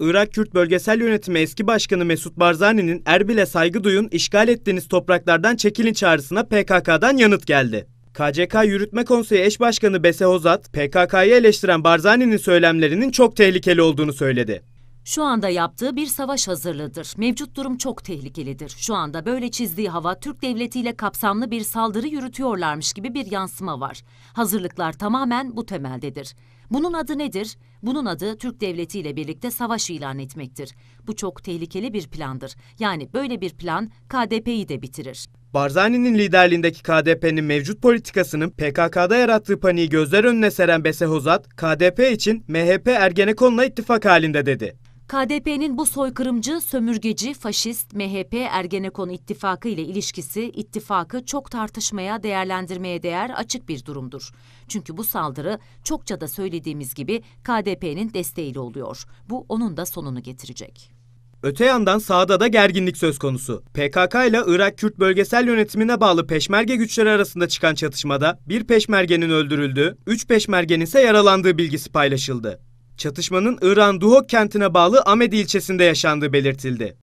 Irak Kürt Bölgesel Yönetimi eski başkanı Mesut Barzani'nin Erbil'e saygı duyun, işgal ettiğiniz topraklardan çekilin çağrısına PKK'dan yanıt geldi. KCK Yürütme Konseyi Eş Başkanı Bese Hozat, PKK'yı eleştiren Barzani'nin söylemlerinin çok tehlikeli olduğunu söyledi. Şu anda yaptığı bir savaş hazırlıdır. Mevcut durum çok tehlikelidir. Şu anda böyle çizdiği hava Türk devletiyle kapsamlı bir saldırı yürütüyorlarmış gibi bir yansıma var. Hazırlıklar tamamen bu temeldedir. Bunun adı nedir? Bunun adı Türk Devleti ile birlikte savaş ilan etmektir. Bu çok tehlikeli bir plandır. Yani böyle bir plan KDP'yi de bitirir. Barzani'nin liderliğindeki KDP'nin mevcut politikasının PKK'da yarattığı paniği gözler önüne seren Besehozat, KDP için MHP Ergenekon'la ittifak halinde dedi. KDP'nin bu soykırımcı, sömürgeci, faşist, MHP, Ergenekon ittifakı ile ilişkisi ittifakı çok tartışmaya, değerlendirmeye değer açık bir durumdur. Çünkü bu saldırı çokça da söylediğimiz gibi KDP'nin desteğiyle oluyor. Bu onun da sonunu getirecek. Öte yandan sağda da gerginlik söz konusu. PKK ile Irak Kürt bölgesel yönetimine bağlı peşmerge güçleri arasında çıkan çatışmada bir peşmergenin öldürüldüğü, üç peşmergenin ise yaralandığı bilgisi paylaşıldı. Çatışmanın İran Duhok kentine bağlı Amedi ilçesinde yaşandığı belirtildi.